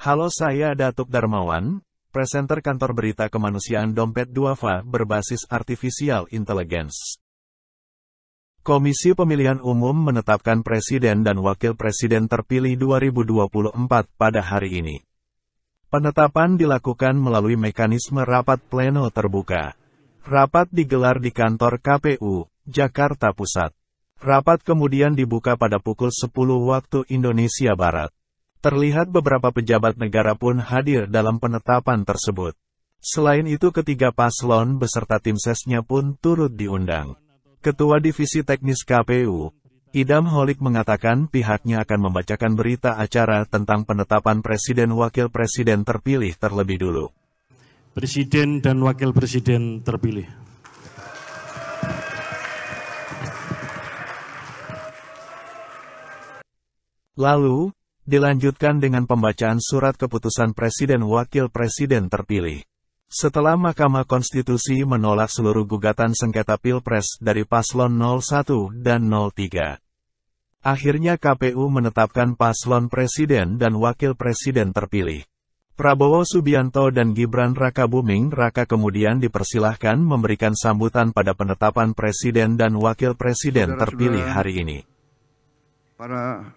Halo saya Datuk Darmawan, presenter kantor berita kemanusiaan Dompet Duafa berbasis Artificial Intelligence. Komisi Pemilihan Umum menetapkan Presiden dan Wakil Presiden terpilih 2024 pada hari ini. Penetapan dilakukan melalui mekanisme rapat pleno terbuka. Rapat digelar di kantor KPU, Jakarta Pusat. Rapat kemudian dibuka pada pukul 10 waktu Indonesia Barat. Terlihat beberapa pejabat negara pun hadir dalam penetapan tersebut. Selain itu ketiga paslon beserta tim sesnya pun turut diundang. Ketua Divisi Teknis KPU, Idam Holik mengatakan pihaknya akan membacakan berita acara tentang penetapan Presiden Wakil Presiden terpilih terlebih dulu. Presiden dan Wakil Presiden terpilih. Lalu, Dilanjutkan dengan pembacaan surat keputusan Presiden Wakil Presiden terpilih. Setelah Mahkamah Konstitusi menolak seluruh gugatan sengketa Pilpres dari Paslon 01 dan 03. Akhirnya KPU menetapkan paslon presiden dan wakil presiden terpilih. Prabowo Subianto dan Gibran Raka Buming Raka kemudian dipersilahkan memberikan sambutan pada penetapan presiden dan wakil presiden terpilih hari ini. Para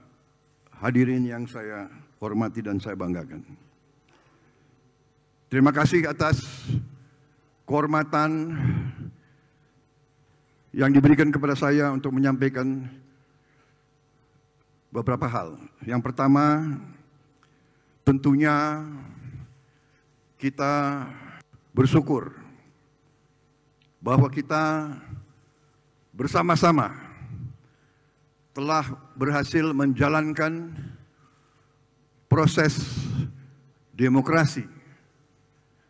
hadirin yang saya hormati dan saya banggakan. Terima kasih atas kehormatan yang diberikan kepada saya untuk menyampaikan beberapa hal. Yang pertama, tentunya kita bersyukur bahwa kita bersama-sama telah berhasil menjalankan proses demokrasi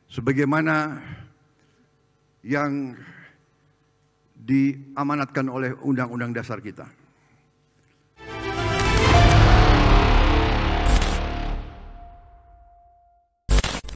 sebagaimana yang diamanatkan oleh undang-undang dasar kita.